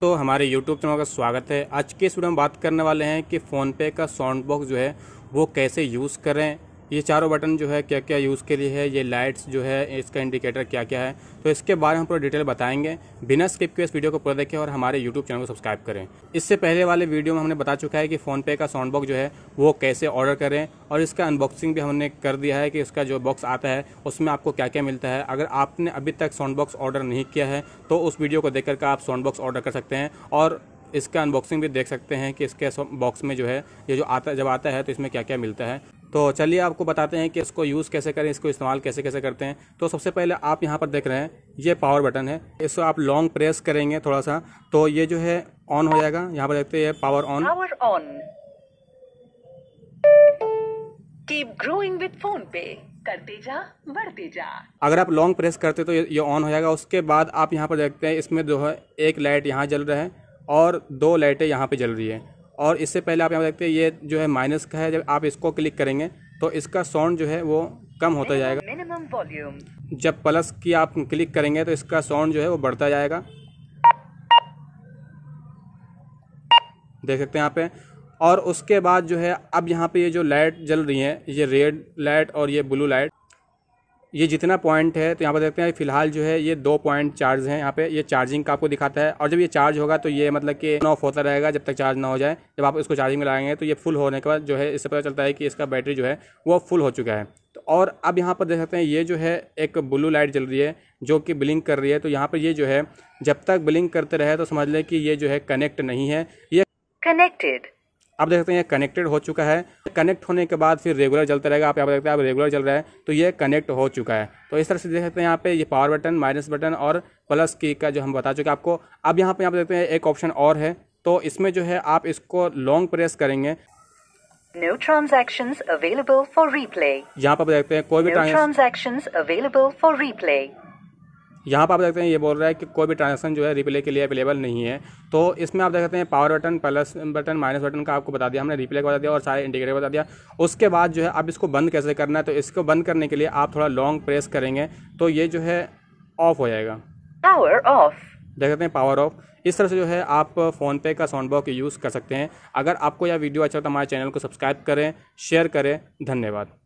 तो हमारे YouTube channel का स्वागत है आज के इस वीडियो में बात करने वाले हैं कि फ़ोनपे का साउंड बॉक्स जो है वो कैसे यूज़ करें ये चारों बटन जो है क्या क्या यूज़ के लिए है ये लाइट्स जो है इसका इंडिकेटर क्या क्या है तो इसके बारे में हम पूरा डिटेल बताएंगे बिना स्किप के इस वीडियो को पूरा देखें और हमारे यूट्यूब चैनल को सब्सक्राइब करें इससे पहले वाले वीडियो में हमने बता चुका है कि फ़ोनपे का साउंड बॉक्स जो है वो कैसे ऑर्डर करें और इसका अनबॉक्सिंग भी हमने कर दिया है कि इसका जो बॉक्स आता है उसमें आपको क्या क्या मिलता है अगर आपने अभी तक साउंड बॉक्स ऑर्डर नहीं किया है तो उस वीडियो को देख करके आप साउंड बॉक्स ऑर्डर कर सकते हैं और इसका अनबॉक्सिंग भी देख सकते हैं कि इसके बॉक्स में जो है ये जो आता जब आता है तो इसमें क्या क्या मिलता है तो चलिए आपको बताते हैं कि इसको यूज़ कैसे करें इसको इस्तेमाल कैसे कैसे करते हैं तो सबसे पहले आप यहाँ पर देख रहे हैं ये पावर बटन है इसको आप लॉन्ग प्रेस करेंगे थोड़ा सा तो ये जो है ऑन हो जाएगा यहाँ पर देखते हैं power on power on keep growing with PhonePe करते जा बढ़ते जा अगर आप लॉन्ग प्रेस करते तो ये ऑन हो जाएगा उसके बाद आप यहाँ पर देखते हैं इसमें जो है एक लाइट यहाँ जल रहा है और दो लाइटें यहाँ पे जल रही है और इससे पहले आप यहाँ देखते हैं ये जो है माइनस का है जब आप इसको क्लिक करेंगे तो इसका साउंड जो है वो कम होता जाएगा मिनिमम वॉल्यूम जब प्लस की आप क्लिक करेंगे तो इसका साउंड जो है वो बढ़ता जाएगा देख सकते हैं यहाँ पे और उसके बाद जो है अब यहाँ पे ये जो लाइट जल रही है ये रेड लाइट और ये ब्लू लाइट ये जितना पॉइंट है तो यहाँ पर देखते हैं फिलहाल जो है ये दो पॉइंट चार्ज हैं यहाँ पे ये चार्जिंग का आपको दिखाता है और जब ये चार्ज होगा तो ये मतलब कि ऑफ होता रहेगा जब तक चार्ज ना हो जाए जब आप इसको चार्जिंग में लगाएंगे तो ये फुल होने के बाद जो है इससे पता चलता है कि इसका बैटरी जो है वो फुल हो चुका है तो और अब यहाँ पर देख सकते हैं ये जो है एक ब्लू लाइट जल रही है जो कि ब्लिंक कर रही है तो यहाँ पर ये जो है जब तक ब्लिंक करते रहे तो समझ लें कि ये जो है कनेक्ट नहीं है ये कनेक्टेड आप देख सकते हैं ये कनेक्टेड हो चुका है कनेक्ट होने के बाद फिर रेगुलर चलता रहेगा आप यहाँ पर देखते हैं आप रेगुलर चल रहा है तो ये कनेक्ट हो चुका है तो इस तरह से देख सकते हैं यहाँ पे ये पावर बटन माइनस बटन और प्लस की का जो हम बता चुके आपको अब यहाँ पे आप देखते हैं एक ऑप्शन और है तो इसमें जो है आप इसको लॉन्ग प्रेस करेंगे new transaction available for replay यहाँ पर देखते हैं कोई भी ट्रांजेक्शन अवेलेबल फॉर रीप्ले यहाँ पर आप देखते हैं ये बोल रहा है कि कोई भी ट्रांजेक्शन जो है रिप्ले के लिए अवेलेबल नहीं है तो इसमें आप देख सकते हैं power button plus button minus button का आपको बता दिया हमने रिप्ले का बता दिया और सारे इंडिकेटर बता दिया उसके बाद जो है अब इसको बंद कैसे करना है तो इसको बंद करने के लिए आप थोड़ा लॉन्ग प्रेस करेंगे तो ये जो है ऑफ हो जाएगा पावर ऑफ देख सकते हैं पावर ऑफ इस तरह से जो है आप फ़ोन पे का साउंड बॉक्स यूज़ कर सकते हैं अगर आपको यह वीडियो अच्छा लगता तो हमारे चैनल को सब्सक्राइब करें शेयर करें धन्यवाद